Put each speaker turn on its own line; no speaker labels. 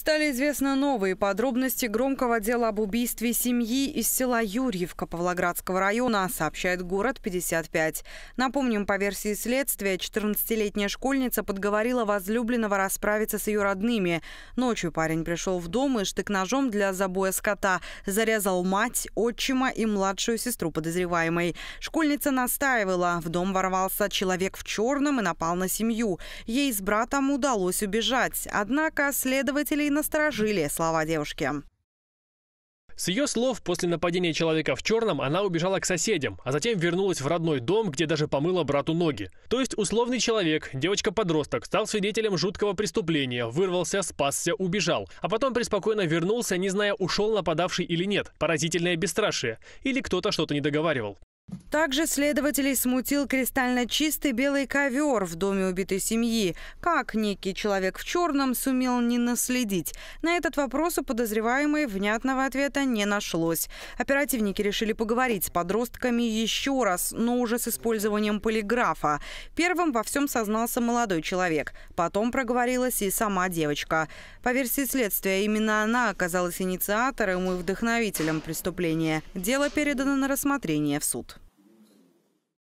Стали известны новые подробности громкого дела об убийстве семьи из села Юрьевка Павлоградского района, сообщает город 55. Напомним, по версии следствия, 14-летняя школьница подговорила возлюбленного расправиться с ее родными. Ночью парень пришел в дом и штык-ножом для забоя скота зарезал мать, отчима и младшую сестру подозреваемой. Школьница настаивала. В дом ворвался человек в черном и напал на семью. Ей с братом удалось убежать. Однако следователи насторожили слова девушки.
С ее слов, после нападения человека в черном она убежала к соседям, а затем вернулась в родной дом, где даже помыла брату ноги. То есть условный человек, девочка-подросток, стал свидетелем жуткого преступления, вырвался, спасся, убежал. А потом преспокойно вернулся, не зная, ушел нападавший или нет. Поразительное бесстрашие. Или кто-то что-то не договаривал.
Также следователей смутил кристально чистый белый ковер в доме убитой семьи. Как некий человек в черном сумел не наследить? На этот вопрос у подозреваемой внятного ответа не нашлось. Оперативники решили поговорить с подростками еще раз, но уже с использованием полиграфа. Первым во всем сознался молодой человек. Потом проговорилась и сама девочка. По версии следствия, именно она оказалась инициатором и вдохновителем преступления. Дело передано на рассмотрение в суд.